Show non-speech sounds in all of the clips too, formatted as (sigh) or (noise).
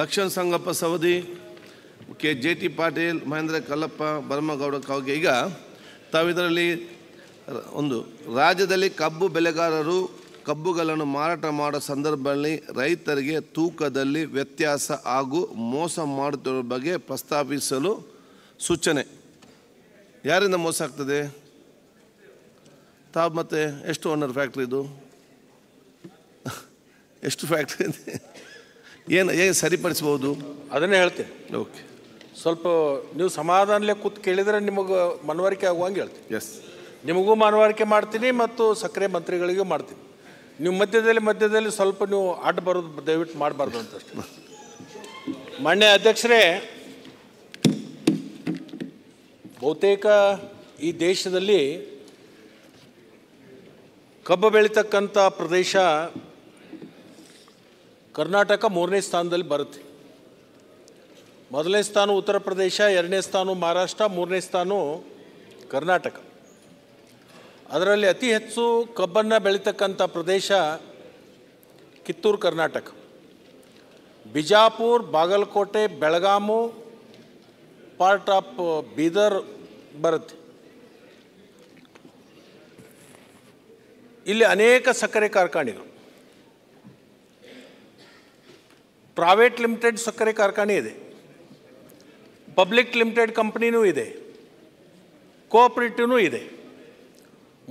Lakshmana Sangappa Savadi K J T Patil Mahendra Kallappa Baramagouda Kage ಈಗ ತಾವಿದರಲ್ಲಿ ಒಂದು ರಾಜ್ಯದಲ್ಲಿ ಕಬ್ಬು ಬೆಳೆಗಾರರು ಕಬ್ಬುಗಳನ್ನು ಮಾರಾಟ ಮಾಡೋ ಸಂದರ್ಭದಲ್ಲಿ ರೈತರಿಗೆ ತೂಕದಲ್ಲಿ ವ್ಯತ್ಯಾಸ ಹಾಗೂ ಮೋಸ ಮಾಡುತ್ತಿರೋ ಬಗ್ಗೆ ಪ್ರಸ್ತಾಪಿಸಲು ಸೂಚನೆ ಯಾರಿಂದ ಮೋಸ ಆಗ್ತದೆ ತಾವು ಮತ್ತೆ ಎಷ್ಟು ಓನರ್ ಇದು (laughs) ಎಷ್ಟು ಫ್ಯಾಕ್ಟ್ರಿ ಇದೆ ಏನು ಹೇಗೆ ಸರಿಪಡಿಸ್ಬೋದು ಅದನ್ನೇ ಹೇಳ್ತೇನೆ ಓಕೆ ಸ್ವಲ್ಪ ನೀವು ಸಮಾಧಾನಲೇ ಕೂತ್ ಕೇಳಿದರೆ ನಿಮಗೆ ಮನವರಿಕೆ ಆಗುವಂಗೆ ಹೇಳ್ತೀನಿ ಎಸ್ ನಿಮಗೂ ಮನವರಿಕೆ ಮಾಡ್ತೀನಿ ಮತ್ತು ಸಕ್ಕರೆ ಮಂತ್ರಿಗಳಿಗೂ ಮಾಡ್ತೀನಿ ನೀವು ಮಧ್ಯದಲ್ಲಿ ಮಧ್ಯದಲ್ಲಿ ಸ್ವಲ್ಪ ನೀವು ಅಡ್ಡ ಬರೋದು ದಯವಿಟ್ಟು ಮಾಡಬಾರ್ದು ಅಂತ ಮಾನ್ಯ ಅಧ್ಯಕ್ಷರೇ ಬಹುತೇಕ ಈ ದೇಶದಲ್ಲಿ ಕಬ್ಬು ಬೆಳೀತಕ್ಕಂಥ ಪ್ರದೇಶ ಕರ್ನಾಟಕ ಮೂರನೇ ಸ್ಥಾನದಲ್ಲಿ ಬರುತ್ತೆ ಮೊದಲನೇ ಸ್ಥಾನ ಉತ್ತರ ಪ್ರದೇಶ ಎರಡನೇ ಸ್ಥಾನ ಮಹಾರಾಷ್ಟ್ರ ಮೂರನೇ ಸ್ಥಾನ ಕರ್ನಾಟಕ ಅದರಲ್ಲಿ ಅತಿ ಹೆಚ್ಚು ಕಬ್ಬನ್ನು ಬೆಳೀತಕ್ಕಂಥ ಪ್ರದೇಶ ಕಿತ್ತೂರು ಕರ್ನಾಟಕ ಬಿಜಾಪುರ್ ಬಾಗಲಕೋಟೆ ಬೆಳಗಾಮು ಪಾರ್ಟ್ ಆಫ್ ಬೀದರ್ ಬರುತ್ತೆ ಇಲ್ಲಿ ಅನೇಕ ಸಕ್ಕರೆ ಕಾರ್ಖಾನೆಗಳು ಪ್ರೈವೇಟ್ ಲಿಮಿಟೆಡ್ ಸಕ್ಕರೆ ಕಾರ್ಖಾನೆ ಇದೆ ಪಬ್ಲಿಕ್ ಲಿಮಿಟೆಡ್ ಕಂಪ್ನಿನೂ ಇದೆ ಕೋಆಪ್ರೇಟಿವ್ನೂ ಇದೆ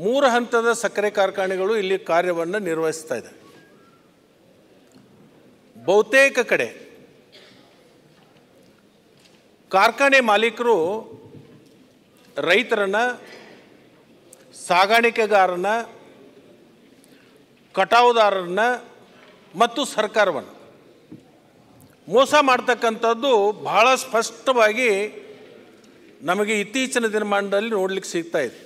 ಮೂರು ಹಂತದ ಸಕ್ಕರೆ ಕಾರ್ಖಾನೆಗಳು ಇಲ್ಲಿ ಕಾರ್ಯವನ್ನು ನಿರ್ವಹಿಸ್ತಾ ಇದೆ ಬಹುತೇಕ ಕಡೆ ಕಾರ್ಖಾನೆ ಮಾಲೀಕರು ರೈತರನ್ನ ಸಾಗಾಣಿಕೆಗಾರನ ಕಟಾವುದಾರರನ್ನ ಮತ್ತು ಸರ್ಕಾರವನ್ನು ಮೋಸ ಮಾಡ್ತಕ್ಕಂಥದ್ದು ಬಹಳ ಸ್ಪಷ್ಟವಾಗಿ ನಮಗೆ ಇತ್ತೀಚಿನ ದಿನಮಾನದಲ್ಲಿ ನೋಡ್ಲಿಕ್ಕೆ ಸಿಗ್ತಾ ಇದೆ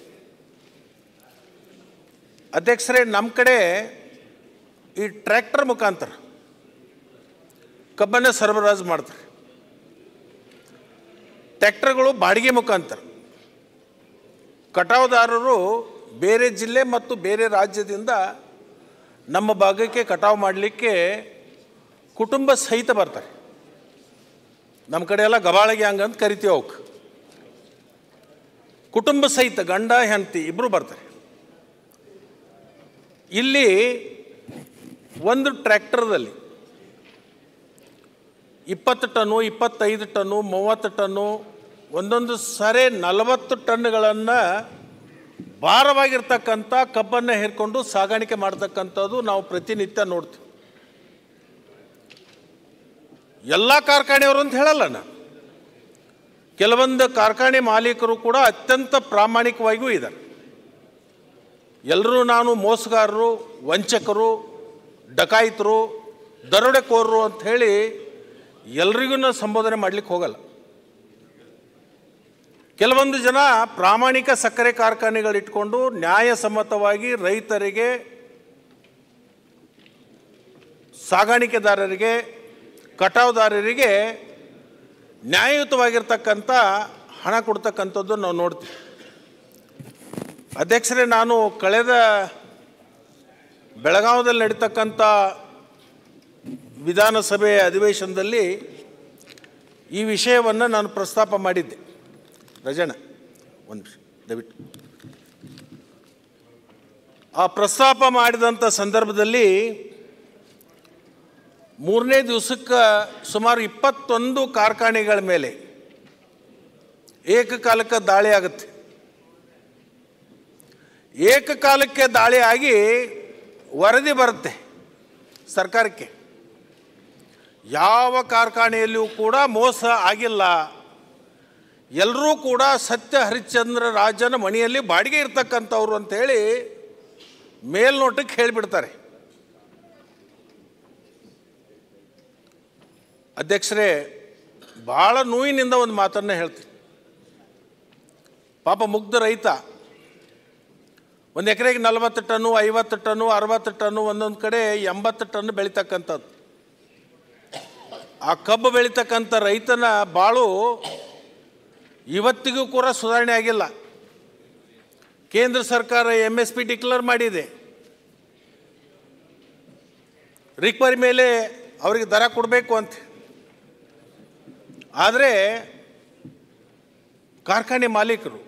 ಅಧ್ಯಕ್ಷರೇ ನಮ್ಮ ಕಡೆ ಈ ಟ್ರ್ಯಾಕ್ಟರ್ ಮುಖಾಂತರ ಕಬ್ಬನ್ನ ಸರಬರಾಜು ಮಾಡ್ತಾರೆ ಟ್ಯಾಕ್ಟರ್ಗಳು ಬಾಡಿಗೆ ಮುಖಾಂತರ ಕಟಾವುದಾರರು ಬೇರೆ ಜಿಲ್ಲೆ ಮತ್ತು ಬೇರೆ ರಾಜ್ಯದಿಂದ ನಮ್ಮ ಭಾಗಕ್ಕೆ ಕಟಾವು ಮಾಡಲಿಕ್ಕೆ ಕುಟುಂಬ ಸಹಿತ ಬರ್ತಾರೆ ನಮ್ಮ ಕಡೆ ಎಲ್ಲ ಗಬಾಳಗೆ ಹಂಗ ಅಂತ ಕರಿತೀವಿ ಅವಕ್ಕೆ ಕುಟುಂಬ ಸಹಿತ ಗಂಡ ಹೆಂಡತಿ ಇಬ್ಬರು ಬರ್ತಾರೆ ಇಲ್ಲಿ ಒಂದು ಟ್ರ್ಯಾಕ್ಟರ್ದಲ್ಲಿ ಇಪ್ಪತ್ತು ಟನ್ನು ಇಪ್ಪತ್ತೈದು ಟನ್ನು ಮೂವತ್ತು ಟನ್ನು ಒಂದೊಂದು ಸರಿ ನಲವತ್ತು ಟನ್ಗಳನ್ನು ಭಾರವಾಗಿರ್ತಕ್ಕಂಥ ಕಬ್ಬನ್ನು ಹೇರ್ಕೊಂಡು ಸಾಗಾಣಿಕೆ ಮಾಡ್ತಕ್ಕಂಥದ್ದು ನಾವು ಪ್ರತಿನಿತ್ಯ ನೋಡ್ತೀವಿ ಎಲ್ಲ ಕಾರ್ಖಾನೆಯವರು ಅಂತ ಹೇಳಲ್ಲ ನಾನು ಕೆಲವೊಂದು ಕಾರ್ಖಾನೆ ಮಾಲೀಕರು ಕೂಡ ಅತ್ಯಂತ ಪ್ರಾಮಾಣಿಕವಾಗಿಯೂ ಇದ್ದಾರೆ ಎಲ್ಲರೂ ನಾನು ಮೋಸಗಾರರು ವಂಚಕರು ಡಕಾಯಿತರು ದರೋಡೆಕೋರರು ಹೇಳಿ ಎಲ್ರಿಗೂ ನಾನು ಸಂಬೋಧನೆ ಮಾಡಲಿಕ್ಕೆ ಹೋಗಲ್ಲ ಕೆಲವೊಂದು ಜನ ಪ್ರಾಮಾಣಿಕ ಸಕ್ಕರೆ ಕಾರ್ಖಾನೆಗಳಿಟ್ಕೊಂಡು ನ್ಯಾಯಸಮ್ಮತವಾಗಿ ರೈತರಿಗೆ ಸಾಗಾಣಿಕೆದಾರರಿಗೆ ಕಟಾವುದಾರರಿಗೆ ನ್ಯಾಯಯುತವಾಗಿರ್ತಕ್ಕಂಥ ಹಣ ಕೊಡ್ತಕ್ಕಂಥದ್ದು ನಾವು ನೋಡ್ತೀವಿ ಅಧ್ಯಕ್ಷರೇ ನಾನು ಕಳೆದ ಬೆಳಗಾವದಲ್ಲಿ ನಡೀತಕ್ಕಂಥ ವಿಧಾನಸಭೆ ಅಧಿವೇಶನದಲ್ಲಿ ಈ ವಿಷಯವನ್ನು ನಾನು ಪ್ರಸ್ತಾಪ ಮಾಡಿದ್ದೆ ರಜಣ ಒಂದು ನಿಮಿಷ ದಯವಿಟ್ಟು ಆ ಪ್ರಸ್ತಾಪ ಮಾಡಿದಂಥ ಸಂದರ್ಭದಲ್ಲಿ ಮೂರನೇ ದಿವಸಕ್ಕೆ ಸುಮಾರು ಇಪ್ಪತ್ತೊಂದು ಕಾರ್ಖಾನೆಗಳ ಮೇಲೆ ಏಕಕಾಲಕ್ಕೆ ದಾಳಿ ಆಗುತ್ತೆ ಏಕಕಾಲಕ್ಕೆ ದಾಳಿ ಆಗಿ ವರದಿ ಬರುತ್ತೆ ಸರ್ಕಾರಕ್ಕೆ ಯಾವ ಕಾರ್ಖಾನೆಯಲ್ಲಿಯೂ ಕೂಡ ಮೋಸ ಆಗಿಲ್ಲ ಎಲ್ಲರೂ ಕೂಡ ಸತ್ಯ ಹರಿಶ್ಚಂದ್ರ ರಾಜನ ಮನೆಯಲ್ಲಿ ಬಾಡಿಗೆ ಇರ್ತಕ್ಕಂಥವ್ರು ಅಂತೇಳಿ ಮೇಲ್ನೋಟಕ್ಕೆ ಹೇಳಿಬಿಡ್ತಾರೆ ಅಧ್ಯಕ್ಷರೇ ಭಾಳ ನೋವಿನಿಂದ ಒಂದು ಮಾತನ್ನು ಹೇಳ್ತೀನಿ ಪಾಪ ಮುಗ್ಧ ರೈತ ಒಂದು ಎಕರೆಗೆ ನಲವತ್ತು ಟನ್ನು ಐವತ್ತು ಟನ್ನು ಅರವತ್ತು ಟನ್ನು ಒಂದೊಂದು ಕಡೆ ಎಂಬತ್ತು ಟನ್ನು ಬೆಳೀತಕ್ಕಂಥದ್ದು ಆ ಕಬ್ಬು ಬೆಳೀತಕ್ಕಂಥ ರೈತನ ಬಾಳು ಇವತ್ತಿಗೂ ಕೂಡ ಸುಧಾರಣೆ ಆಗಿಲ್ಲ ಕೇಂದ್ರ ಸರ್ಕಾರ ಎಮ್ ಎಸ್ ಪಿ ಡಿಕ್ಲೇರ್ ಮಾಡಿದೆ ರಿಕ್ವರಿ ಮೇಲೆ ಅವರಿಗೆ ದರ ಕೊಡಬೇಕು ಅಂತ ಆದರೆ ಕಾರ್ಖಾನೆ ಮಾಲೀಕರು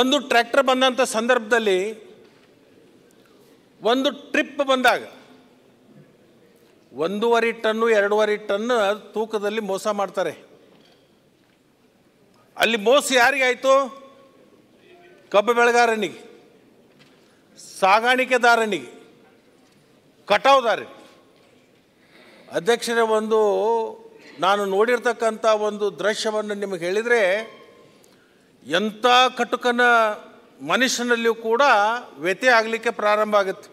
ಒಂದು ಟ್ರ್ಯಾಕ್ಟರ್ ಬಂದಂಥ ಸಂದರ್ಭದಲ್ಲಿ ಒಂದು ಟ್ರಿಪ್ ಬಂದಾಗ ಒಂದೂವರೆ ಟನ್ನು ಎರಡೂವರೆ ಟನ್ ತೂಕದಲ್ಲಿ ಮೋಸ ಮಾಡ್ತಾರೆ ಅಲ್ಲಿ ಮೋಸ ಯಾರಿಗಾಯಿತು ಕಬ್ಬು ಬೆಳೆಗಾರನಿಗೆ ಸಾಗಾಣಿಕೆದಾರನಿಗೆ ಕಟಾವುದಾರನಿಗೆ ಅಧ್ಯಕ್ಷರೇ ಒಂದು ನಾನು ನೋಡಿರ್ತಕ್ಕಂಥ ಒಂದು ದೃಶ್ಯವನ್ನು ನಿಮಗೆ ಹೇಳಿದರೆ ಎಂಥ ಕಟುಕನ ಮನುಷ್ಯನಲ್ಲಿಯೂ ಕೂಡ ವ್ಯತ್ಯೆ ಆಗಲಿಕ್ಕೆ ಪ್ರಾರಂಭ ಆಗುತ್ತೆ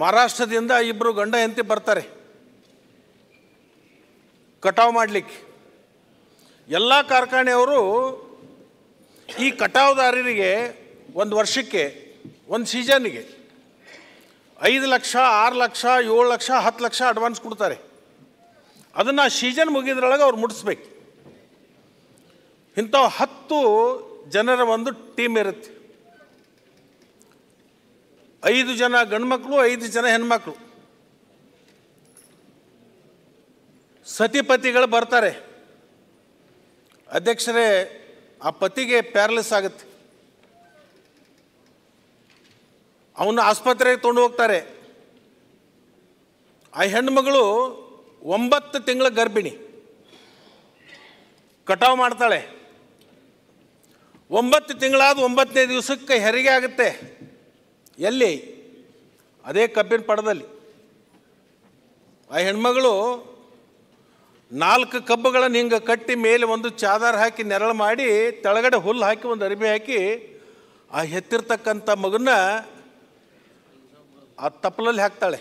ಮಹಾರಾಷ್ಟ್ರದಿಂದ ಇಬ್ಬರು ಗಂಡ ಎಂತಿ ಬರ್ತಾರೆ ಕಟಾವು ಮಾಡಲಿಕ್ಕೆ ಎಲ್ಲ ಕಾರ್ಖಾನೆಯವರು ಈ ಕಟಾವುದಾರರಿಗೆ ಒಂದು ವರ್ಷಕ್ಕೆ ಒಂದು ಸೀಸನ್ನಿಗೆ ಐದು ಲಕ್ಷ ಆರು ಲಕ್ಷ ಏಳು ಲಕ್ಷ ಹತ್ತು ಲಕ್ಷ ಅಡ್ವಾನ್ಸ್ ಕೊಡ್ತಾರೆ ಅದನ್ನು ಸೀಸನ್ ಮುಗಿದ್ರೊಳಗೆ ಅವ್ರು ಮುಡಿಸ್ಬೇಕು ಇಂಥ ಹತ್ತು ಜನರ ಒಂದು ಟೀಮ್ ಇರುತ್ತೆ ಐದು ಜನ ಗಂಡ್ಮಕ್ಳು ಐದು ಜನ ಹೆಣ್ಮಕ್ಳು ಸತಿಪತಿಗಳು ಬರ್ತಾರೆ ಅಧ್ಯಕ್ಷರೇ ಆ ಪತಿಗೆ ಪ್ಯಾರಲಿಸ್ ಆಗುತ್ತೆ ಅವನ್ನ ಆಸ್ಪತ್ರೆಗೆ ತೊಗೊಂಡು ಹೋಗ್ತಾರೆ ಆ ಹೆಣ್ಮಗಳು ಒಂಬತ್ತು ತಿಂಗಳ ಗರ್ಭಿಣಿ ಕಟಾವು ಮಾಡ್ತಾಳೆ ಒಂಬತ್ತು ತಿಂಗಳಾದ ಒಂಬತ್ತನೇ ದಿವಸಕ್ಕೆ ಹೆರಿಗೆ ಆಗುತ್ತೆ ಎಲ್ಲಿ ಅದೇ ಕಬ್ಬಿನ ಪಡದಲ್ಲಿ ಆ ಹೆಣ್ಮಗಳು ನಾಲ್ಕು ಕಬ್ಬುಗಳನ್ನು ಹಿಂಗೆ ಕಟ್ಟಿ ಮೇಲೆ ಒಂದು ಚಾದರ್ ಹಾಕಿ ನೆರಳು ಮಾಡಿ ತೆಳಗಡೆ ಹುಲ್ಲು ಹಾಕಿ ಒಂದು ಅರಿಬಿ ಹಾಕಿ ಆ ಹೆತ್ತಿರ್ತಕ್ಕಂಥ ಮಗನ್ನ ಆ ತಪ್ಪಲಲ್ಲಿ ಹಾಕ್ತಾಳೆ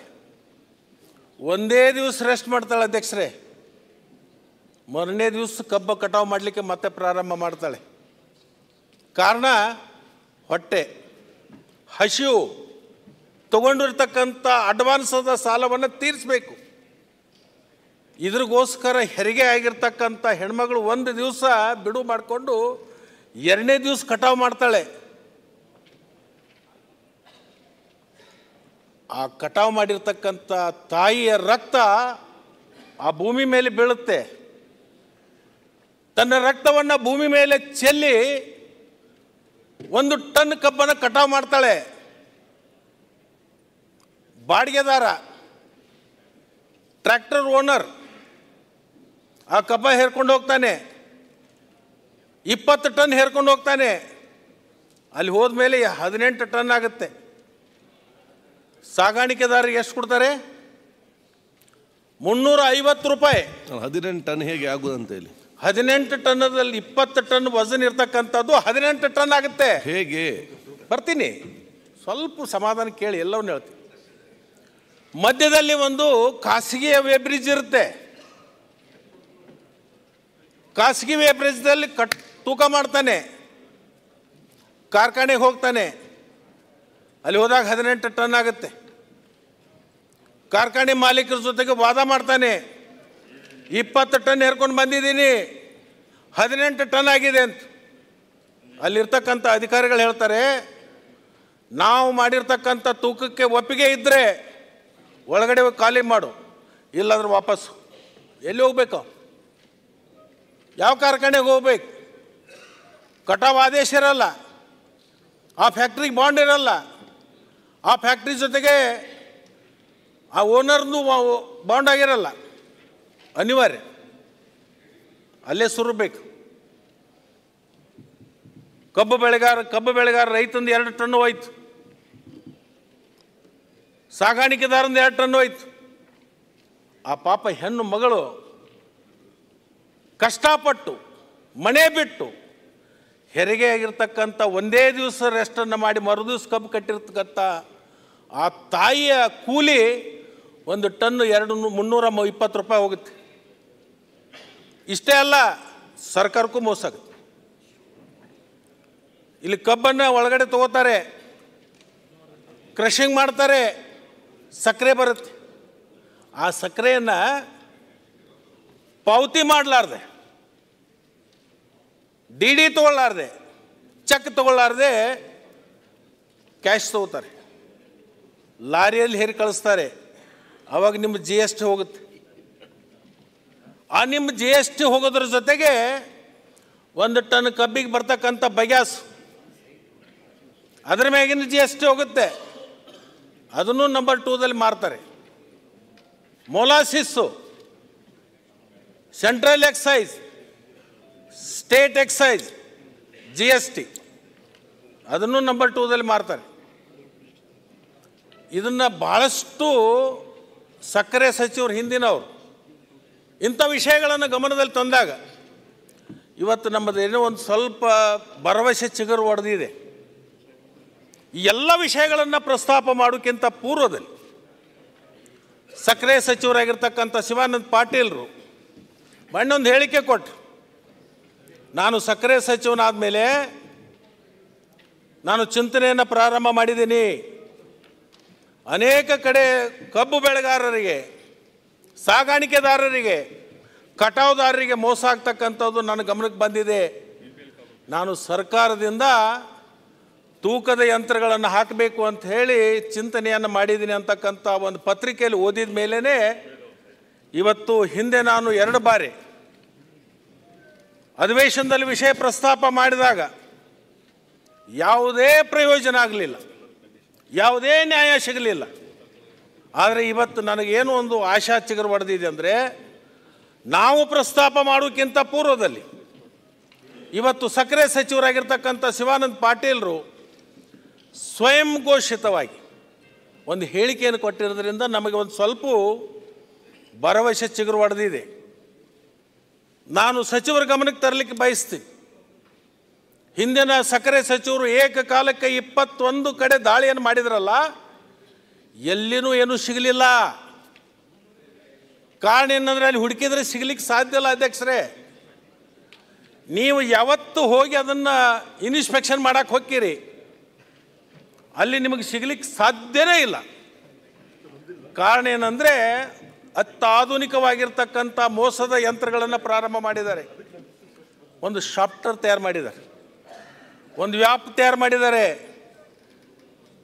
ಒಂದೇ ದಿವಸ ರೆಸ್ಟ್ ಮಾಡ್ತಾಳೆ ಅಧ್ಯಕ್ಷರೇ ಮರನೇ ದಿವಸ ಕಬ್ಬು ಕಟಾವು ಮಾಡಲಿಕ್ಕೆ ಮತ್ತೆ ಪ್ರಾರಂಭ ಮಾಡ್ತಾಳೆ ಕಾರಣ ಹೊಟ್ಟೆ ಹಸಿವು ತಗೊಂಡಿರ್ತಕ್ಕಂಥ ಅಡ್ವಾನ್ಸದ ಸಾಲವನ್ನು ತೀರಿಸಬೇಕು ಇದ್ರಿಗೋಸ್ಕರ ಹೆರಿಗೆ ಆಗಿರ್ತಕ್ಕಂಥ ಹೆಣ್ಮಗಳು ಒಂದು ದಿವಸ ಬಿಡು ಮಾಡಿಕೊಂಡು ಎರಡನೇ ದಿವಸ ಕಟಾವು ಮಾಡ್ತಾಳೆ ಆ ಕಟಾವು ಮಾಡಿರ್ತಕ್ಕಂಥ ತಾಯಿಯ ರಕ್ತ ಆ ಭೂಮಿ ಮೇಲೆ ಬೀಳುತ್ತೆ ತನ್ನ ರಕ್ತವನ್ನು ಭೂಮಿ ಮೇಲೆ ಚೆಲ್ಲಿ ಒಂದು ಟನ್ ಕಬ್ಬನ್ನ ಕಟಾವು ಮಾಡ್ತಾಳೆ ಬಾಡಿಗೆದಾರ ಟ್ರ್ಯಾಕ್ಟರ್ ಓನರ್ ಆ ಕಬ್ಬ ಹೇರ್ಕೊಂಡು ಹೋಗ್ತಾನೆ ಇಪ್ಪತ್ತು ಟನ್ ಹೇರ್ಕೊಂಡು ಹೋಗ್ತಾನೆ ಅಲ್ಲಿ ಹೋದ ಮೇಲೆ ಹದಿನೆಂಟು ಟನ್ ಆಗುತ್ತೆ ಸಾಗಾಣಿಕೆದಾರರಿಗೆ ಎಷ್ಟು ಕೊಡ್ತಾರೆ ಮುನ್ನೂರ ಐವತ್ತು ರೂಪಾಯಿ ಹದಿನೆಂಟು ಟನ್ ಹೇಗೆ ಅಂತ ಹೇಳಿ ಹದಿನೆಂಟು ಟನ್ನದಲ್ಲಿ ಇಪ್ಪತ್ತು ಟನ್ ವಜನ್ ಇರ್ತಕ್ಕಂಥದ್ದು ಹದಿನೆಂಟು ಟನ್ ಆಗುತ್ತೆ ಹೇಗೆ ಬರ್ತೀನಿ ಸ್ವಲ್ಪ ಸಮಾಧಾನ ಕೇಳಿ ಎಲ್ಲವನ್ನು ಹೇಳ್ತೀನಿ ಮಧ್ಯದಲ್ಲಿ ಒಂದು ಖಾಸಗಿ ವೇಬ್ರಿಡ್ಜ್ ಇರುತ್ತೆ ಖಾಸಗಿ ವೇಬ್ರಿಡ್ಜ್ದಲ್ಲಿ ಕಟ್ ತೂಕ ಮಾಡ್ತಾನೆ ಕಾರ್ಖಾನೆಗೆ ಹೋಗ್ತಾನೆ ಅಲ್ಲಿ ಹೋದಾಗ ಹದಿನೆಂಟು ಟನ್ ಆಗುತ್ತೆ ಕಾರ್ಖಾನೆ ಮಾಲೀಕರ ಜೊತೆಗೆ ವಾದ ಮಾಡ್ತಾನೆ ಇಪ್ಪತ್ತು ಟನ್ ಹೇರ್ಕೊಂಡು ಬಂದಿದ್ದೀನಿ ಹದಿನೆಂಟು ಟನ್ ಆಗಿದೆ ಅಂತ ಅಲ್ಲಿರ್ತಕ್ಕಂಥ ಅಧಿಕಾರಿಗಳು ಹೇಳ್ತಾರೆ ನಾವು ಮಾಡಿರ್ತಕ್ಕಂಥ ತೂಕಕ್ಕೆ ಒಪ್ಪಿಗೆ ಇದ್ದರೆ ಒಳಗಡೆ ಹೋಗಿ ಖಾಲಿ ಮಾಡು ಇಲ್ಲಾದ್ರೆ ವಾಪಸ್ಸು ಎಲ್ಲಿ ಹೋಗ್ಬೇಕು ಯಾವ ಕಾರ್ಖಾನೆಗೆ ಹೋಗ್ಬೇಕು ಕಟಾವ್ ಆದೇಶ ಇರಲ್ಲ ಆ ಫ್ಯಾಕ್ಟ್ರಿಗೆ ಬಾಂಡ್ ಇರಲ್ಲ ಆ ಫ್ಯಾಕ್ಟ್ರಿ ಜೊತೆಗೆ ಆ ಓನರ್ನು ಬಾಂಡ್ ಆಗಿರಲ್ಲ ಅನಿವಾರ್ಯ ಅಲ್ಲೇ ಸುರಬೇಕು ಕಬ್ಬು ಬೆಳೆಗಾರ ಕಬ್ಬು ಬೆಳೆಗಾರ ರೈತಂದು ಎರಡು ಟನ್ನು ಹೋಯ್ತು ಸಾಗಾಣಿಕೆದಾರಂದು ಎರಡು ಟನ್ನು ಹೋಯ್ತು ಆ ಪಾಪ ಹೆಣ್ಣು ಮಗಳು ಕಷ್ಟಪಟ್ಟು ಮನೆ ಬಿಟ್ಟು ಹೆರಿಗೆ ಆಗಿರ್ತಕ್ಕಂಥ ಒಂದೇ ದಿವಸ ರೆಸ್ಟನ್ನು ಮಾಡಿ ಮರು ದಿವ್ಸ ಕಬ್ಬು ಕಟ್ಟಿರ್ತಕ್ಕಂಥ ಆ ತಾಯಿಯ ಕೂಲಿ ಒಂದು ಟನ್ ಎರಡು ಮುನ್ನೂರ ಇಪ್ಪತ್ತು ರೂಪಾಯಿ ಹೋಗುತ್ತೆ ಇಷ್ಟೇ ಅಲ್ಲ ಸರ್ಕಾರಕ್ಕೂ ಮೋಸ ಆಗುತ್ತೆ ಇಲ್ಲಿ ಕಬ್ಬನ್ನು ಒಳಗಡೆ ತಗೋತಾರೆ ಕ್ರಷಿಂಗ್ ಮಾಡ್ತಾರೆ ಸಕ್ಕರೆ ಬರುತ್ತೆ ಆ ಸಕ್ಕರೆಯನ್ನು ಪಾವತಿ ಮಾಡಲಾರ್ದೆ ಡಿ ಡಿ ತಗೊಳ್ಳಾರ್ದೆ ಚೆಕ್ ತಗೊಳ್ಳಾರ್ದೆ ಕ್ಯಾಶ್ ತೊಗೋತಾರೆ ಲಾರಿಯಲ್ಲಿ ಹೇರಿ ಕಳಿಸ್ತಾರೆ ಅವಾಗ ನಿಮ್ಮ ಜಿ ಎಸ್ ಟಿ ಹೋಗುತ್ತೆ ಆ ನಿಮ್ಮ ಜಿ ಎಸ್ ಟಿ ಹೋಗೋದ್ರ ಜೊತೆಗೆ ಒಂದು ಟನ್ ಕಬ್ಬಿಗೆ ಬರ್ತಕ್ಕಂಥ ಬಗ್ಯಾಸ್ ಅದ್ರ ಮ್ಯಾಗಿನ ಜಿ ಎಸ್ ಟಿ ಹೋಗುತ್ತೆ ಅದನ್ನು ನಂಬರ್ ಟೂದಲ್ಲಿ ಮಾರ್ತಾರೆ molasses central excise state excise G S T ಅದನ್ನು ನಂಬರ್ ಟೂದಲ್ಲಿ ಮಾರ್ತಾರೆ ಇದನ್ನು ಭಾಳಷ್ಟು ಸಕ್ಕರೆ ಸಚಿವರು ಹಿಂದಿನವರು ಇಂಥ ವಿಷಯಗಳನ್ನು ಗಮನದಲ್ಲಿ ತಂದಾಗ ಇವತ್ತು ಏನೋ ಒಂದು ಸ್ವಲ್ಪ ಭರವಸೆ ಚಿಗುರು ಒಡೆದಿದೆ ಈ ಎಲ್ಲ ವಿಷಯಗಳನ್ನು ಪ್ರಸ್ತಾಪ ಮಾಡೋಕ್ಕಿಂತ ಪೂರ್ವದಲ್ಲಿ ಸಕ್ಕರೆ ಸಚಿವರಾಗಿರ್ತಕ್ಕಂಥ ಶಿವಾನಂದ ಪಾಟೀಲ್ರು ಮಣ್ಣೊಂದು ಹೇಳಿಕೆ ಕೊಟ್ಟು ನಾನು ಸಕ್ಕರೆ ಸಚಿವನಾದ ಮೇಲೆ ನಾನು ಚಿಂತನೆಯನ್ನು ಪ್ರಾರಂಭ ಮಾಡಿದ್ದೀನಿ ಅನೇಕ ಕಡೆ ಕಬ್ಬು ಬೆಳೆಗಾರರಿಗೆ ಸಾಗಾಣಿಕೆದಾರರಿಗೆ ಕಟಾವುದಾರರಿಗೆ ಮೋಸ ಆಗ್ತಕ್ಕಂಥದ್ದು ನನ್ನ ಗಮನಕ್ಕೆ ಬಂದಿದೆ ನಾನು ಸರ್ಕಾರದಿಂದ ತೂಕದ ಯಂತ್ರಗಳನ್ನು ಹಾಕಬೇಕು ಅಂತ ಹೇಳಿ ಚಿಂತನೆಯನ್ನು ಮಾಡಿದ್ದೀನಿ ಅಂತಕ್ಕಂಥ ಒಂದು ಪತ್ರಿಕೆಯಲ್ಲಿ ಓದಿದ ಮೇಲೇ ಇವತ್ತು ಹಿಂದೆ ನಾನು ಎರಡು ಬಾರಿ ಅಧಿವೇಶನದಲ್ಲಿ ವಿಷಯ ಪ್ರಸ್ತಾಪ ಮಾಡಿದಾಗ ಯಾವುದೇ ಪ್ರಯೋಜನ ಆಗಲಿಲ್ಲ ಯಾವುದೇ ನ್ಯಾಯ ಸಿಗಲಿಲ್ಲ ಆದರೆ ಇವತ್ತು ನನಗೇನು ಒಂದು ಆಶಾ ಚಿಗುರು ಹೊಡೆದಿದೆ ಅಂದರೆ ನಾವು ಪ್ರಸ್ತಾಪ ಮಾಡೋಕ್ಕಿಂತ ಪೂರ್ವದಲ್ಲಿ ಇವತ್ತು ಸಕ್ಕರೆ ಸಚಿವರಾಗಿರ್ತಕ್ಕಂಥ ಶಿವಾನಂದ ಪಾಟೀಲರು ಸ್ವಯಂ ಘೋಷಿತವಾಗಿ ಒಂದು ಹೇಳಿಕೆಯನ್ನು ಕೊಟ್ಟಿರೋದ್ರಿಂದ ನಮಗೆ ಒಂದು ಸ್ವಲ್ಪ ಭರವಸೆ ಚಿಗುರು ಹೊಡೆದಿದೆ ನಾನು ಸಚಿವರ ಗಮನಕ್ಕೆ ತರಲಿಕ್ಕೆ ಬಯಸ್ತೀನಿ ಹಿಂದಿನ ಸಕ್ಕರೆ ಸಚಿವರು ಏಕಕಾಲಕ್ಕೆ ಇಪ್ಪತ್ತೊಂದು ಕಡೆ ದಾಳಿಯನ್ನು ಮಾಡಿದ್ರಲ್ಲ ಎಲ್ಲಿನೂ ಏನೂ ಸಿಗಲಿಲ್ಲ ಕಾರಣ ಏನಂದರೆ ಅಲ್ಲಿ ಹುಡುಕಿದ್ರೆ ಸಿಗ್ಲಿಕ್ಕೆ ಸಾಧ್ಯ ಇಲ್ಲ ಅಧ್ಯಕ್ಷರೇ ನೀವು ಯಾವತ್ತು ಹೋಗಿ ಅದನ್ನು ಇನ್ಸ್ಪೆಕ್ಷನ್ ಮಾಡಕ್ಕೆ ಹೋಗ್ತೀರಿ ಅಲ್ಲಿ ನಿಮಗೆ ಸಿಗ್ಲಿಕ್ಕೆ ಸಾಧ್ಯವೇ ಇಲ್ಲ ಕಾರಣ ಏನಂದರೆ ಅತ್ಯಾಧುನಿಕವಾಗಿರ್ತಕ್ಕಂಥ ಮೋಸದ ಯಂತ್ರಗಳನ್ನು ಪ್ರಾರಂಭ ಮಾಡಿದ್ದಾರೆ ಒಂದು ಶಾಪ್ಟರ್ ತಯಾರು ಮಾಡಿದ್ದಾರೆ ಒಂದು ವ್ಯಾಪ್ ತಯಾರು ಮಾಡಿದ್ದಾರೆ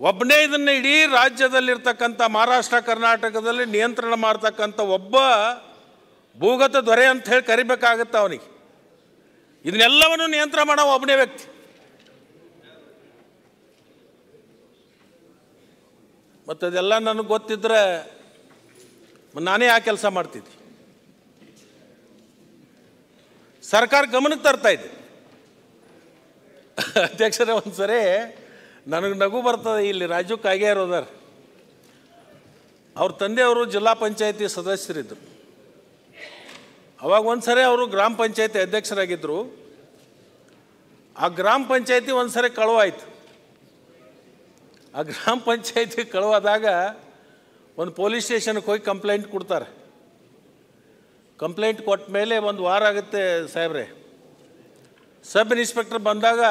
ಒಬ್ಬನೇ ಇದನ್ನು ಇಡೀ ರಾಜ್ಯದಲ್ಲಿರ್ತಕ್ಕಂಥ ಮಹಾರಾಷ್ಟ್ರ ಕರ್ನಾಟಕದಲ್ಲಿ ನಿಯಂತ್ರಣ ಮಾಡ್ತಕ್ಕಂಥ ಒಬ್ಬ ಭೂಗತ ದೊರೆ ಅಂತ ಹೇಳಿ ಕರಿಬೇಕಾಗತ್ತೆ ಅವನಿಗೆ ಇದನ್ನೆಲ್ಲವನ್ನು ನಿಯಂತ್ರಣ ಮಾಡೋ ಒಬ್ಬನೇ ವ್ಯಕ್ತಿ ಮತ್ತು ಅದೆಲ್ಲ ನನಗೆ ಗೊತ್ತಿದ್ರೆ ನಾನೇ ಆ ಕೆಲಸ ಮಾಡ್ತಿದ್ದೆ ಸರ್ಕಾರ ಗಮನಕ್ಕೆ ತರ್ತಾ ಇದೆ ಅಧ್ಯಕ್ಷರೇ ಒಂದು ಸರಿ ನನಗೆ ನಗು ಬರ್ತದೆ ಇಲ್ಲಿ ರಾಜು ಕಾಗೇರ್ ಇರೋದಾರ ಅವ್ರ ತಂದೆಯವರು ಜಿಲ್ಲಾ ಪಂಚಾಯತಿ ಸದಸ್ಯರಿದ್ದರು ಅವಾಗ ಒಂದು ಸರಿ ಅವರು ಗ್ರಾಮ ಪಂಚಾಯತಿ ಅಧ್ಯಕ್ಷರಾಗಿದ್ದರು ಆ ಗ್ರಾಮ ಪಂಚಾಯತಿ ಒಂದು ಸರಿ ಕಳುವಾಯಿತು ಆ ಗ್ರಾಮ ಪಂಚಾಯತಿ ಕಳುವಾದಾಗ ಒಂದು ಪೊಲೀಸ್ ಸ್ಟೇಷನ್ಗೆ ಹೋಗಿ ಕಂಪ್ಲೇಂಟ್ ಕೊಡ್ತಾರೆ ಕಂಪ್ಲೇಂಟ್ ಕೊಟ್ಟ ಮೇಲೆ ಒಂದು ವಾರ ಆಗುತ್ತೆ ಸಾಹೇಬ್ರೆ ಸಬ್ ಇನ್ಸ್ಪೆಕ್ಟರ್ ಬಂದಾಗ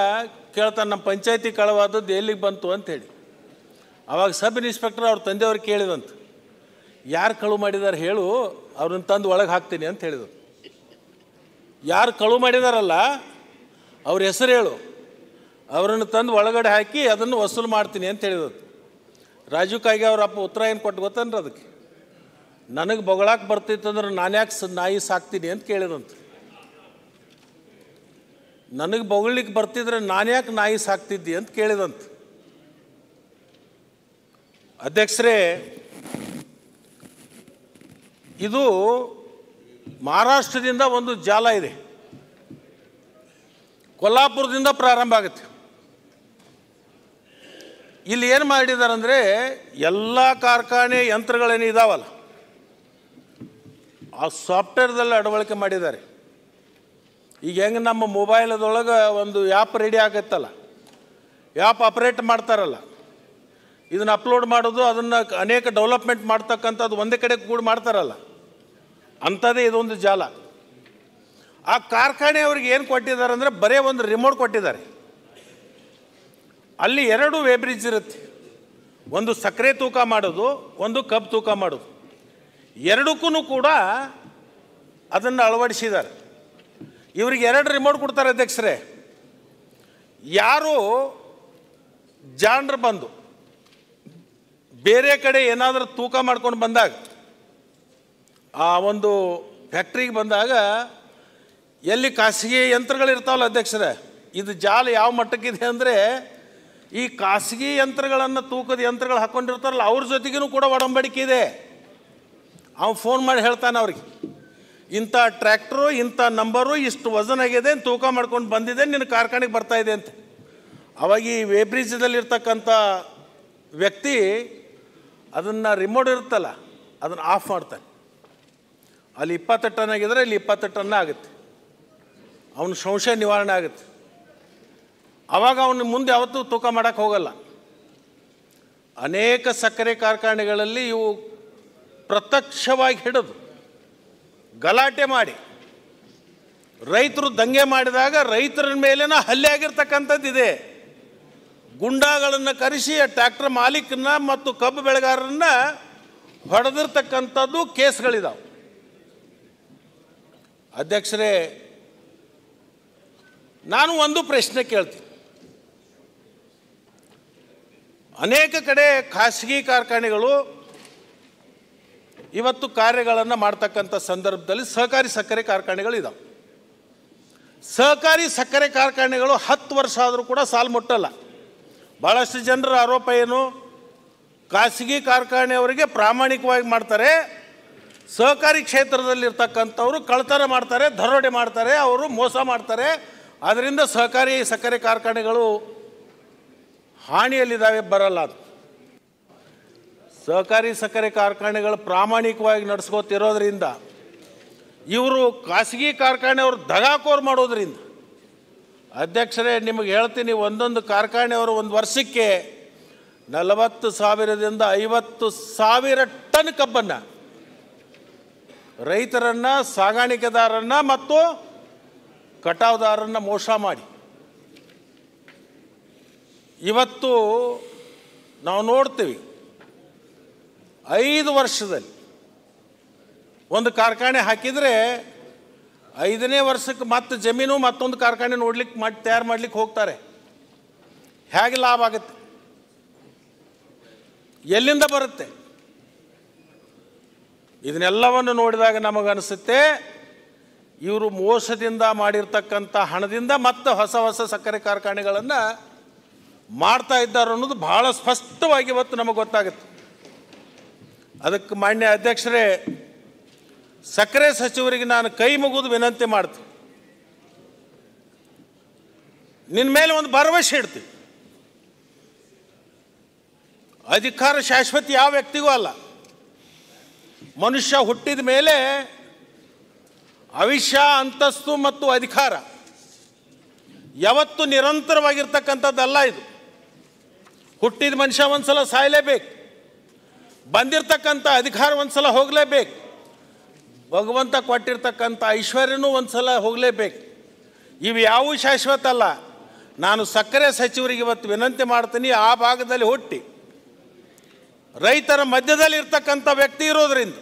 ಕೇಳ್ತಾನೆ ನಮ್ಮ ಪಂಚಾಯತಿ ಕಳವಾದದ್ದು ಎಲ್ಲಿಗೆ ಬಂತು ಅಂತ ಹೇಳಿ ಅವಾಗ ಸಬ್ ಇನ್ಸ್ಪೆಕ್ಟರ್ ಅವ್ರ ತಂದೆಯವ್ರು ಕೇಳಿದಂತ ಯಾರು ಕಳುವು ಮಾಡಿದಾರೆ ಹೇಳು ಅವ್ರನ್ನ ತಂದು ಒಳಗೆ ಹಾಕ್ತೀನಿ ಅಂತ ಹೇಳಿದರು ಯಾರು ಕಳುವು ಮಾಡಿದಾರಲ್ಲ ಅವ್ರ ಹೆಸರು ಹೇಳು ಅವರನ್ನು ತಂದು ಒಳಗಡೆ ಹಾಕಿ ಅದನ್ನು ವಸೂಲು ಮಾಡ್ತೀನಿ ಅಂತ ಹೇಳಿದ್ರು ರಾಜು ಕಾಯಿಗೆ ಅವ್ರ ಅಪ್ಪ ಉತ್ತರ ಏನು ಕೊಟ್ಟು ಗೊತ್ತಂದ್ರೆ ಅದಕ್ಕೆ ನನಗೆ ಬೊಗಳಾಕೆ ಬರ್ತಿತ್ತು ಅಂದ್ರೆ ನಾನು ಯಾಕೆ ನಾಯಿ ಸಾಕ್ತೀನಿ ಅಂತ ಕೇಳಿದಂತೆ ನನಗೆ ಬೊಗಳಿಕ್ಕೆ ಬರ್ತಿದ್ರೆ ನಾನು ಯಾಕೆ ನಾಯಿ ಸಾಕ್ತಿದ್ದಿ ಅಂತ ಕೇಳಿದಂತ ಅಧ್ಯಕ್ಷರೇ ಇದು ಮಹಾರಾಷ್ಟ್ರದಿಂದ ಒಂದು ಜಾಲ ಇದೆ ಕೊಲ್ಲಾಪುರದಿಂದ ಪ್ರಾರಂಭ ಆಗುತ್ತೆ ಇಲ್ಲಿ ಏನು ಮಾಡಿದ್ದಾರೆ ಅಂದರೆ ಎಲ್ಲ ಕಾರ್ಖಾನೆ ಯಂತ್ರಗಳೇನು ಇದಾವಲ್ಲ ಆ ಸಾಫ್ಟ್ವೇರ್ದಲ್ಲಿ ಅಡವಳಿಕೆ ಮಾಡಿದ್ದಾರೆ ಈಗ ಹೆಂಗೆ ನಮ್ಮ ಮೊಬೈಲದೊಳಗೆ ಒಂದು ಆ್ಯಪ್ ರೆಡಿ ಆಗತ್ತಲ್ಲ ಆ್ಯಪ್ ಆಪ್ರೇಟ್ ಮಾಡ್ತಾರಲ್ಲ ಇದನ್ನು ಅಪ್ಲೋಡ್ ಮಾಡೋದು ಅದನ್ನು ಅನೇಕ ಡೆವಲಪ್ಮೆಂಟ್ ಮಾಡ್ತಕ್ಕಂಥದ್ದು ಒಂದೇ ಕಡೆ ಕೂಡ ಮಾಡ್ತಾರಲ್ಲ ಅಂಥದ್ದೇ ಇದೊಂದು ಜಾಲ ಆ ಕಾರ್ಖಾನೆ ಅವ್ರಿಗೆ ಏನು ಕೊಟ್ಟಿದ್ದಾರೆ ಅಂದರೆ ಬರೀ ಒಂದು ರಿಮೋಟ್ ಕೊಟ್ಟಿದ್ದಾರೆ ಅಲ್ಲಿ ಎರಡು ವೇಬ್ರಿಜ್ ಇರುತ್ತೆ ಒಂದು ಸಕ್ಕರೆ ತೂಕ ಮಾಡೋದು ಒಂದು ಕಬ್ ತೂಕ ಮಾಡೋದು ಎರಡಕ್ಕೂ ಕೂಡ ಅದನ್ನು ಅಳವಡಿಸಿದ್ದಾರೆ ಇವರಿಗೆ ಎರಡು ರಿಮೋಟ್ ಕೊಡ್ತಾರೆ ಅಧ್ಯಕ್ಷರೇ ಯಾರು ಜಾಣರು ಬಂದು ಬೇರೆ ಕಡೆ ಏನಾದರೂ ತೂಕ ಮಾಡ್ಕೊಂಡು ಬಂದಾಗ ಆ ಒಂದು ಫ್ಯಾಕ್ಟ್ರಿಗೆ ಬಂದಾಗ ಎಲ್ಲಿ ಖಾಸಗಿ ಯಂತ್ರಗಳಿರ್ತಾವಲ್ಲ ಅಧ್ಯಕ್ಷರೇ ಇದು ಜಾಲ ಯಾವ ಮಟ್ಟಕ್ಕಿದೆ ಅಂದರೆ ಈ ಖಾಸಗಿ ಯಂತ್ರಗಳನ್ನು ತೂಕದ ಯಂತ್ರಗಳು ಹಾಕ್ಕೊಂಡಿರ್ತಾರಲ್ಲ ಅವ್ರ ಜೊತೆಗೂ ಕೂಡ ಒಡಂಬಡಿಕೆ ಇದೆ ಅವ್ನು ಫೋನ್ ಮಾಡಿ ಹೇಳ್ತಾನೆ ಅವ್ರಿಗೆ ಇಂಥ ಟ್ರ್ಯಾಕ್ಟ್ರು ಇಂಥ ನಂಬರು ಇಷ್ಟು ವಜನ್ ಆಗಿದೆ ತೂಕ ಮಾಡ್ಕೊಂಡು ಬಂದಿದೆ ನಿನ್ನ ಕಾರ್ಖಾನೆಗೆ ಇದೆ ಅಂತ ಅವಾಗ ಈ ವೇಬ್ರಿಜದಲ್ಲಿರ್ತಕ್ಕಂಥ ವ್ಯಕ್ತಿ ಅದನ್ನು ರಿಮೋಟ್ ಇರುತ್ತಲ್ಲ ಅದನ್ನು ಆಫ್ ಮಾಡ್ತಾನೆ ಅಲ್ಲಿ ಇಪ್ಪತ್ತು ಟನ್ ಆಗಿದ್ರೆ ಇಲ್ಲಿ ಇಪ್ಪತ್ತು ಟನ್ ಆಗುತ್ತೆ ಅವನ ಸಂಶಯ ನಿವಾರಣೆ ಆಗುತ್ತೆ ಆವಾಗ ಅವನು ಮುಂದೆ ಯಾವತ್ತೂ ತೂಕ ಮಾಡೋಕ್ಕೆ ಹೋಗಲ್ಲ ಅನೇಕ ಸಕ್ಕರೆ ಕಾರ್ಖಾನೆಗಳಲ್ಲಿ ಇವು ಪ್ರತ್ಯಕ್ಷವಾಗಿ ಹಿಡಿದು ಗಲಾಟೆ ಮಾಡಿ ರೈತರು ದಂಗೆ ಮಾಡಿದಾಗ ರೈತರ ಮೇಲೇನ ಹಲ್ಲೆ ಆಗಿರ್ತಕ್ಕಂಥದ್ದಿದೆ ಗುಂಡಾಗಳನ್ನು ಕರೆಸಿ ಟ್ರ್ಯಾಕ್ಟರ್ ಮಾಲೀಕನ್ನ ಮತ್ತು ಕಬ್ಬು ಬೆಳೆಗಾರರನ್ನ ಹೊಡೆದಿರ್ತಕ್ಕಂಥದ್ದು ಕೇಸ್ಗಳಿದಾವೆ ಅಧ್ಯಕ್ಷರೇ ನಾನು ಒಂದು ಪ್ರಶ್ನೆ ಕೇಳ್ತೀನಿ ಅನೇಕ ಕಡೆ ಖಾಸಗಿ ಕಾರ್ಖಾನೆಗಳು ಇವತ್ತು ಕಾರ್ಯಗಳನ್ನು ಮಾಡ್ತಕ್ಕಂಥ ಸಂದರ್ಭದಲ್ಲಿ ಸಹಕಾರಿ ಸಕ್ಕರೆ ಕಾರ್ಖಾನೆಗಳಿದ್ದಾವೆ ಸಹಕಾರಿ ಸಕ್ಕರೆ ಕಾರ್ಖಾನೆಗಳು ಹತ್ತು ವರ್ಷ ಆದರೂ ಕೂಡ ಸಾಲು ಮುಟ್ಟಲ್ಲ ಭಾಳಷ್ಟು ಜನರ ಆರೋಪ ಏನು ಖಾಸಗಿ ಕಾರ್ಖಾನೆಯವರಿಗೆ ಪ್ರಾಮಾಣಿಕವಾಗಿ ಮಾಡ್ತಾರೆ ಸಹಕಾರಿ ಕ್ಷೇತ್ರದಲ್ಲಿರ್ತಕ್ಕಂಥವ್ರು ಕಳ್ತನ ಮಾಡ್ತಾರೆ ದರೋಡೆ ಮಾಡ್ತಾರೆ ಅವರು ಮೋಸ ಮಾಡ್ತಾರೆ ಅದರಿಂದ ಸಹಕಾರಿ ಸಕ್ಕರೆ ಕಾರ್ಖಾನೆಗಳು ಹಾನಿಯಲ್ಲಿದ್ದಾವೆ ಬರಲ್ಲ ಅದು ಸಹಕಾರಿ ಸಕ್ಕರೆ ಕಾರ್ಖಾನೆಗಳು ಪ್ರಾಮಾಣಿಕವಾಗಿ ನಡೆಸ್ಕೋತಿರೋದ್ರಿಂದ ಇವರು ಖಾಸಗಿ ಕಾರ್ಖಾನೆಯವರು ದಗಾಕೋರ್ ಮಾಡೋದ್ರಿಂದ ಅಧ್ಯಕ್ಷರೇ ನಿಮಗೆ ಹೇಳ್ತೀನಿ ಒಂದೊಂದು ಕಾರ್ಖಾನೆಯವರು ಒಂದು ವರ್ಷಕ್ಕೆ ನಲವತ್ತು ಸಾವಿರದಿಂದ ಐವತ್ತು ಸಾವಿರ ಟನ್ ಕಬ್ಬನ್ನು ರೈತರನ್ನು ಸಾಗಾಣಿಕೆದಾರನ್ನು ಮತ್ತು ಕಟಾವುದಾರನ್ನು ಮೋಸ ಮಾಡಿ ಇವತ್ತು ನಾವು ನೋಡ್ತೀವಿ ಐದು ವರ್ಷದಲ್ಲಿ ಒಂದು ಕಾರ್ಖಾನೆ ಹಾಕಿದರೆ ಐದನೇ ವರ್ಷಕ್ಕೆ ಮತ್ತೆ ಜಮೀನು ಮತ್ತೊಂದು ಕಾರ್ಖಾನೆ ನೋಡ್ಲಿಕ್ಕೆ ಮಾಡಿ ತಯಾರು ಮಾಡ್ಲಿಕ್ಕೆ ಹೋಗ್ತಾರೆ ಹೇಗೆ ಲಾಭ ಆಗುತ್ತೆ ಎಲ್ಲಿಂದ ಬರುತ್ತೆ ಇದನ್ನೆಲ್ಲವನ್ನು ನೋಡಿದಾಗ ನಮಗನಿಸುತ್ತೆ ಇವರು ಮೋಸದಿಂದ ಮಾಡಿರ್ತಕ್ಕಂಥ ಹಣದಿಂದ ಮತ್ತೆ ಹೊಸ ಹೊಸ ಸಕ್ಕರೆ ಕಾರ್ಖಾನೆಗಳನ್ನು ಮಾಡ್ತಾ ಇದ್ದಾರೆ ಅನ್ನೋದು ಭಾಳ ಸ್ಪಷ್ಟವಾಗಿ ಇವತ್ತು ನಮಗೆ ಗೊತ್ತಾಗುತ್ತೆ ಅದಕ್ಕೆ ಮಾನ್ಯ ಅಧ್ಯಕ್ಷರೇ ಸಕ್ಕರೆ ಸಚಿವರಿಗೆ ನಾನು ಕೈ ಮುಗಿದು ವಿನಂತಿ ಮಾಡ್ತೀನಿ ನಿನ್ನ ಮೇಲೆ ಒಂದು ಭರವಸೆ ಇಡ್ತೀನಿ ಅಧಿಕಾರ ಶಾಶ್ವತ ಯಾವ ವ್ಯಕ್ತಿಗೂ ಅಲ್ಲ ಮನುಷ್ಯ ಹುಟ್ಟಿದ ಮೇಲೆ ಅವಿಷ್ಯ ಅಂತಸ್ತು ಮತ್ತು ಅಧಿಕಾರ ಯಾವತ್ತು ನಿರಂತರವಾಗಿರ್ತಕ್ಕಂಥದ್ದಲ್ಲ ಇದು ಹುಟ್ಟಿದ ಮನುಷ್ಯ ಒಂದು ಸಲ ಸಾಯಲೇಬೇಕು ಬಂದಿರತಕ್ಕಂಥ ಅಧಿಕಾರ ಒಂದು ಸಲ ಹೋಗಲೇಬೇಕು ಭಗವಂತ ಕೊಟ್ಟಿರ್ತಕ್ಕಂಥ ಐಶ್ವರ್ಯನೂ ಒಂದು ಸಲ ಹೋಗಲೇಬೇಕು ಇವು ಯಾವೂ ಶಾಶ್ವತ ಅಲ್ಲ ನಾನು ಸಕ್ಕರೆ ಸಚಿವರಿಗೆ ಇವತ್ತು ವಿನಂತಿ ಮಾಡ್ತೀನಿ ಆ ಭಾಗದಲ್ಲಿ ಹುಟ್ಟಿ ರೈತರ ಮಧ್ಯದಲ್ಲಿ ಇರ್ತಕ್ಕಂಥ ವ್ಯಕ್ತಿ ಇರೋದರಿಂದ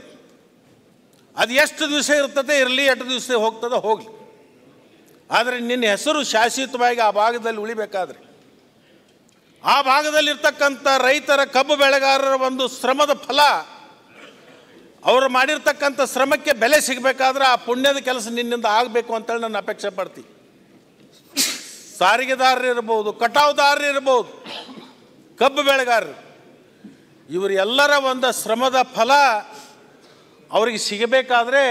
ಅದು ಎಷ್ಟು ದಿವಸ ಇರ್ತದೆ ಇರಲಿ ಎಷ್ಟು ದಿವಸ ಹೋಗ್ತದೆ ಹೋಗಲಿ ಆದರೆ ನಿನ್ನ ಹೆಸರು ಶಾಶ್ವತವಾಗಿ ಆ ಭಾಗದಲ್ಲಿ ಉಳಿಬೇಕಾದ್ರೆ ಆ ಭಾಗದಲ್ಲಿರ್ತಕ್ಕಂಥ ರೈತರ ಕಬ್ಬು ಬೆಳೆಗಾರರ ಒಂದು ಶ್ರಮದ ಫಲ ಅವರು ಮಾಡಿರ್ತಕ್ಕಂಥ ಶ್ರಮಕ್ಕೆ ಬೆಲೆ ಸಿಗಬೇಕಾದ್ರೆ ಆ ಪುಣ್ಯದ ಕೆಲಸ ನಿನ್ನಿಂದ ಆಗಬೇಕು ಅಂತೇಳಿ ನಾನು ಅಪೇಕ್ಷೆ ಪಡ್ತೀನಿ ಸಾರಿಗೆದಾರರು ಇರ್ಬೋದು ಕಟಾವುದಾರರು ಇರ್ಬೋದು ಕಬ್ಬು ಬೆಳೆಗಾರರು ಇವರೆಲ್ಲರ ಒಂದು ಶ್ರಮದ ಫಲ ಅವರಿಗೆ ಸಿಗಬೇಕಾದ್ರೆ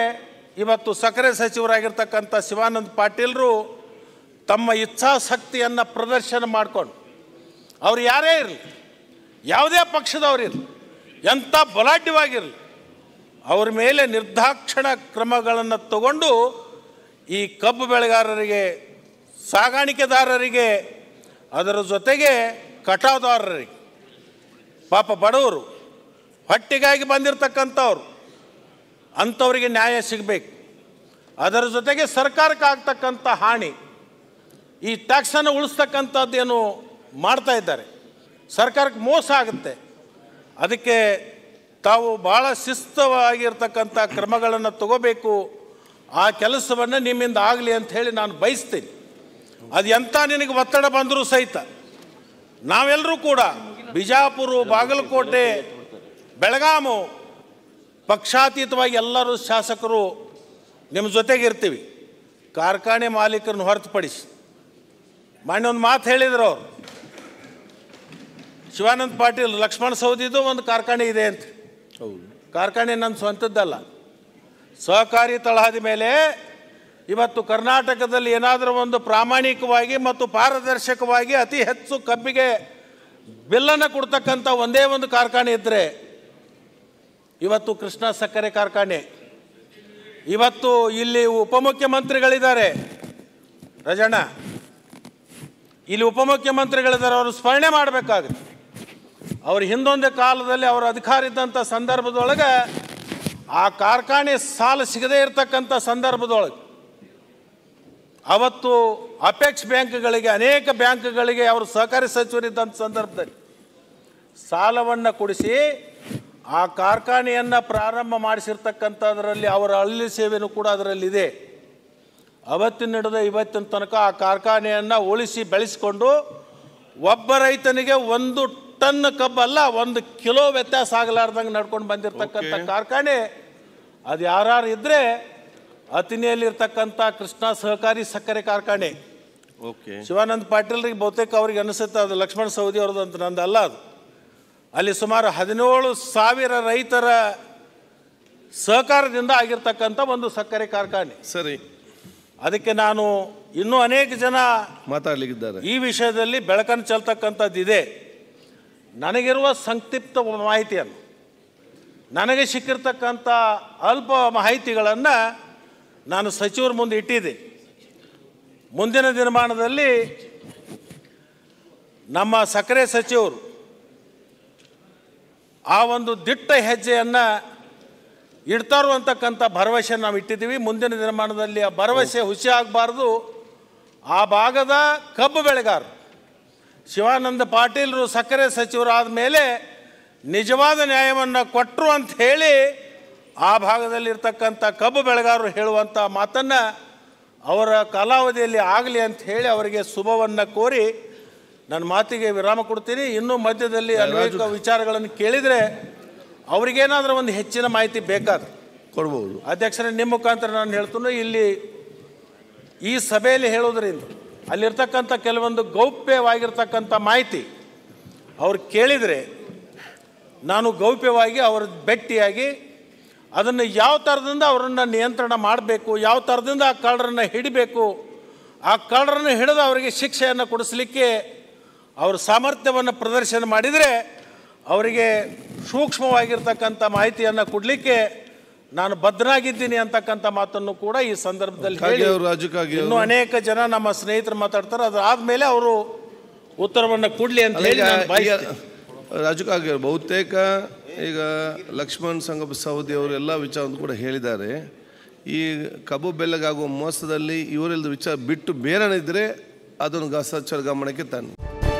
ಇವತ್ತು ಸಕ್ಕರೆ ಸಚಿವರಾಗಿರ್ತಕ್ಕಂಥ ಶಿವಾನಂದ ಪಾಟೀಲರು ತಮ್ಮ ಇಚ್ಛಾಶಕ್ತಿಯನ್ನು ಪ್ರದರ್ಶನ ಮಾಡಿಕೊಂಡು ಅವ್ರು ಯಾರೇ ಇರಲಿ ಯಾವುದೇ ಇರಲಿ ಎಂಥ ಬಲಾಢ್ಯವಾಗಿರಲಿ ಅವ್ರ ಮೇಲೆ ನಿರ್ದಾಕ್ಷಣ ಕ್ರಮಗಳನ್ನು ತಗೊಂಡು ಈ ಕಬ್ಬು ಬೆಳೆಗಾರರಿಗೆ ಸಾಗಾಣಿಕೆದಾರರಿಗೆ ಅದರ ಜೊತೆಗೆ ಕಟಾವುದಾರರಿಗೆ ಪಾಪ ಬಡವರು ಹೊಟ್ಟೆಗಾಗಿ ಬಂದಿರತಕ್ಕಂಥವ್ರು ಅಂಥವರಿಗೆ ನ್ಯಾಯ ಸಿಗಬೇಕು ಅದರ ಜೊತೆಗೆ ಸರ್ಕಾರಕ್ಕೆ ಆಗ್ತಕ್ಕಂಥ ಹಾನಿ ಈ ಟ್ಯಾಕ್ಸನ್ನು ಉಳಿಸ್ತಕ್ಕಂಥದ್ದೇನು ಮಾಡ್ತಾ ಇದ್ದಾರೆ ಸರ್ಕಾರಕ್ಕೆ ಮೋಸ ಆಗುತ್ತೆ ಅದಕ್ಕೆ ತಾವು ಭಾಳ ಶಿಸ್ತವಾಗಿರ್ತಕ್ಕಂಥ ಕ್ರಮಗಳನ್ನು ತಗೋಬೇಕು ಆ ಕೆಲಸವನ್ನು ನಿಮ್ಮಿಂದ ಆಗಲಿ ಅಂತ ಹೇಳಿ ನಾನು ಬಯಸ್ತೀನಿ ಅದು ಎಂಥ ನಿನಗೆ ಒತ್ತಡ ಬಂದರೂ ಸಹಿತ ನಾವೆಲ್ಲರೂ ಕೂಡ ಬಿಜಾಪುರ ಬಾಗಲಕೋಟೆ ಬೆಳಗಾಮು ಪಕ್ಷಾತೀತವಾಗಿ ಎಲ್ಲರೂ ಶಾಸಕರು ನಿಮ್ಮ ಜೊತೆಗಿರ್ತೀವಿ ಕಾರ್ಖಾನೆ ಮಾಲೀಕರನ್ನು ಹೊರತುಪಡಿಸಿ ಮೊನ್ನೆ ಒಂದು ಮಾತು ಹೇಳಿದ್ರು ಅವರು ಶಿವಾನಂದ ಪಾಟೀಲ್ ಲಕ್ಷ್ಮಣ ಸೌದಿದು ಒಂದು ಕಾರ್ಖಾನೆ ಇದೆ ಅಂತ ಹೌದು ಕಾರ್ಖಾನೆ ನನ್ನ ಸ್ವಂತದ್ದಲ್ಲ ಸಹಕಾರಿ ತಳಹದ ಮೇಲೆ ಇವತ್ತು ಕರ್ನಾಟಕದಲ್ಲಿ ಏನಾದರೂ ಒಂದು ಪ್ರಾಮಾಣಿಕವಾಗಿ ಮತ್ತು ಪಾರದರ್ಶಕವಾಗಿ ಅತಿ ಹೆಚ್ಚು ಕಬ್ಬಿಗೆ ಬಿಲ್ಲನ್ನು ಕೊಡ್ತಕ್ಕಂಥ ಒಂದೇ ಒಂದು ಕಾರ್ಖಾನೆ ಇದ್ದರೆ ಇವತ್ತು ಕೃಷ್ಣ ಸಕ್ಕರೆ ಕಾರ್ಖಾನೆ ಇವತ್ತು ಇಲ್ಲಿ ಉಪಮುಖ್ಯಮಂತ್ರಿಗಳಿದ್ದಾರೆ ರಜಣ್ಣ ಇಲ್ಲಿ ಉಪಮುಖ್ಯಮಂತ್ರಿಗಳಿದ್ದಾರೆ ಅವರು ಸ್ಮರಣೆ ಮಾಡಬೇಕಾಗುತ್ತೆ ಅವ್ರ ಹಿಂದೊಂದೇ ಕಾಲದಲ್ಲಿ ಅವರ ಅಧಿಕಾರ ಇದ್ದಂಥ ಸಂದರ್ಭದೊಳಗೆ ಆ ಕಾರ್ಖಾನೆ ಸಾಲ ಸಿಗದೇ ಇರತಕ್ಕಂಥ ಸಂದರ್ಭದೊಳಗೆ ಅವತ್ತು ಅಪೆಕ್ಸ್ ಬ್ಯಾಂಕ್ಗಳಿಗೆ ಅನೇಕ ಬ್ಯಾಂಕ್ಗಳಿಗೆ ಅವರು ಸಹಕಾರಿ ಸಚಿವರಿದ್ದಂಥ ಸಂದರ್ಭದಲ್ಲಿ ಸಾಲವನ್ನು ಕೊಡಿಸಿ ಆ ಕಾರ್ಖಾನೆಯನ್ನು ಪ್ರಾರಂಭ ಮಾಡಿಸಿರ್ತಕ್ಕಂಥದ್ರಲ್ಲಿ ಅವರ ಹಳ್ಳಿ ಸೇವೆಯೂ ಕೂಡ ಅದರಲ್ಲಿದೆ ಅವತ್ತಿನ ನಡೆದ ಇವತ್ತಿನ ತನಕ ಆ ಕಾರ್ಖಾನೆಯನ್ನು ಉಳಿಸಿ ಬೆಳೆಸಿಕೊಂಡು ಒಬ್ಬ ರೈತನಿಗೆ ಒಂದು ಟನ್ ಕಬ್ಬಲ್ಲ ಒಂದು ಕಿಲೋ ವ್ಯತ್ಯಾಸ ಆಗಲಾರ್ದಂಗೆ ನಡ್ಕೊಂಡು ಬಂದಿರತಕ್ಕಂಥ ಕಾರ್ಖಾನೆ ಅದು ಯಾರು ಇದ್ರೆ ಅತಿನಿಯಲ್ಲಿರ್ತಕ್ಕಂಥ ಕೃಷ್ಣ ಸಹಕಾರಿ ಸಕ್ಕರೆ ಕಾರ್ಖಾನೆ ಶಿವಾನಂದ ಪಾಟೀಲ್ರಿಗೆ ಬಹುತೇಕ ಅವ್ರಿಗೆ ಅನಿಸುತ್ತೆ ಅದು ಲಕ್ಷ್ಮಣ ಸೌದಿ ಅವ್ರದ್ದು ಅಂತ ನಂದಲ್ಲ ಅದು ಅಲ್ಲಿ ಸುಮಾರು ಹದಿನೇಳು ಸಾವಿರ ರೈತರ ಸಹಕಾರದಿಂದ ಆಗಿರ್ತಕ್ಕಂಥ ಒಂದು ಸಕ್ಕರೆ ಕಾರ್ಖಾನೆ ಸರಿ ಅದಕ್ಕೆ ನಾನು ಇನ್ನೂ ಅನೇಕ ಜನ ಮಾತಾಡಲಿಕ್ಕಿದ್ದಾರೆ ಈ ವಿಷಯದಲ್ಲಿ ಬೆಳಕನ್ನು ಇದೆ ನನಗಿರುವ ಸಂಕ್ಷಿಪ್ತ ಮಾಹಿತಿಯನ್ನು ನನಗೆ ಸಿಕ್ಕಿರ್ತಕ್ಕಂಥ ಅಲ್ಪ ಮಾಹಿತಿಗಳನ್ನು ನಾನು ಸಚಿವರ ಮುಂದೆ ಇಟ್ಟಿದ್ದೆ ಮುಂದಿನ ದಿನಮಾನದಲ್ಲಿ ನಮ್ಮ ಸಕ್ಕರೆ ಸಚಿವರು ಆ ಒಂದು ದಿಟ್ಟ ಹೆಜ್ಜೆಯನ್ನು ಇಡ್ತಾರು ಅಂತಕ್ಕಂಥ ಭರವಸೆ ನಾವು ಇಟ್ಟಿದ್ದೀವಿ ಮುಂದಿನ ದಿನಮಾನದಲ್ಲಿ ಆ ಭರವಸೆ ಹುಸಿ ಆಗಬಾರ್ದು ಆ ಭಾಗದ ಕಬ್ಬು ಬೆಳೆಗಾರರು ಶಿವಾನಂದ ಪಾಟೀಲರು ಸಕ್ಕರೆ ಸಚಿವರಾದ ಮೇಲೆ ನಿಜವಾದ ನ್ಯಾಯವನ್ನು ಕೊಟ್ಟರು ಅಂತ ಹೇಳಿ ಆ ಭಾಗದಲ್ಲಿರ್ತಕ್ಕಂಥ ಕಬ್ಬು ಬೆಳೆಗಾರರು ಹೇಳುವಂಥ ಮಾತನ್ನು ಅವರ ಕಾಲಾವಧಿಯಲ್ಲಿ ಆಗಲಿ ಅಂತ ಹೇಳಿ ಅವರಿಗೆ ಶುಭವನ್ನು ಕೋರಿ ನನ್ನ ಮಾತಿಗೆ ವಿರಾಮ ಕೊಡ್ತೀನಿ ಇನ್ನೂ ಮಧ್ಯದಲ್ಲಿ ಅನೇಕ ವಿಚಾರಗಳನ್ನು ಕೇಳಿದರೆ ಅವರಿಗೇನಾದರೂ ಒಂದು ಹೆಚ್ಚಿನ ಮಾಹಿತಿ ಬೇಕಾದ ಕೊಡ್ಬೋದು ಅಧ್ಯಕ್ಷರೇ ನಿಮ್ಮ ಮುಖಾಂತರ ನಾನು ಹೇಳ್ತೀನಿ ಇಲ್ಲಿ ಈ ಸಭೆಯಲ್ಲಿ ಹೇಳೋದ್ರಿಂದ ಅಲ್ಲಿರ್ತಕ್ಕಂಥ ಕೆಲವೊಂದು ಗೌಪ್ಯವಾಗಿರ್ತಕ್ಕಂಥ ಮಾಹಿತಿ ಅವ್ರು ಕೇಳಿದರೆ ನಾನು ಗೌಪ್ಯವಾಗಿ ಅವ್ರ ಭೇಟಿಯಾಗಿ ಅದನ್ನು ಯಾವ ಥರದಿಂದ ಅವರನ್ನು ನಿಯಂತ್ರಣ ಮಾಡಬೇಕು ಯಾವ ಥರದಿಂದ ಆ ಕಳ್ಳರನ್ನು ಹಿಡಿಬೇಕು ಆ ಕಳ್ಳರನ್ನು ಹಿಡಿದು ಅವರಿಗೆ ಶಿಕ್ಷೆಯನ್ನು ಕೊಡಿಸಲಿಕ್ಕೆ ಅವರ ಸಾಮರ್ಥ್ಯವನ್ನು ಪ್ರದರ್ಶನ ಮಾಡಿದರೆ ಅವರಿಗೆ ಸೂಕ್ಷ್ಮವಾಗಿರ್ತಕ್ಕಂಥ ಮಾಹಿತಿಯನ್ನು ಕೊಡಲಿಕ್ಕೆ ನಾನು ಬದ್ಧನಾಗಿದ್ದೀನಿ ಅಂತಕ್ಕಂಥ ಮಾತನ್ನು ಕೂಡ ಈ ಸಂದರ್ಭದಲ್ಲಿ ಹೇಳಿ ಇನ್ನು ಅನೇಕ ಜನ ನಮ್ಮ ಸ್ನೇಹಿತರು ಮಾತಾಡ್ತಾರೆ ಅದಾದ್ಮೇಲೆ ಅವರು ಉತ್ತರವನ್ನು ಕೊಡಲಿ ಅಂತ ಹೇಳಿ ರಾಜಕಾಗಿ ಬಹುತೇಕ ಈಗ ಲಕ್ಷ್ಮಣ್ ಸಂಗಪ್ಪ ಸೌದಿ ಅವರು ಎಲ್ಲ ವಿಚಾರವನ್ನು ಕೂಡ ಹೇಳಿದ್ದಾರೆ ಈ ಕಬ್ಬು ಬೆಲ್ಲಗಾಗುವ ಮೋಸದಲ್ಲಿ ಇವರೆಲ್ಲದ ವಿಚಾರ ಬಿಟ್ಟು ಬೇರೆನಿದ್ರೆ ಅದನ್ನು ಗಸಾಚಾರ ಗಮನಕ್ಕೆ ತನ್ನಿ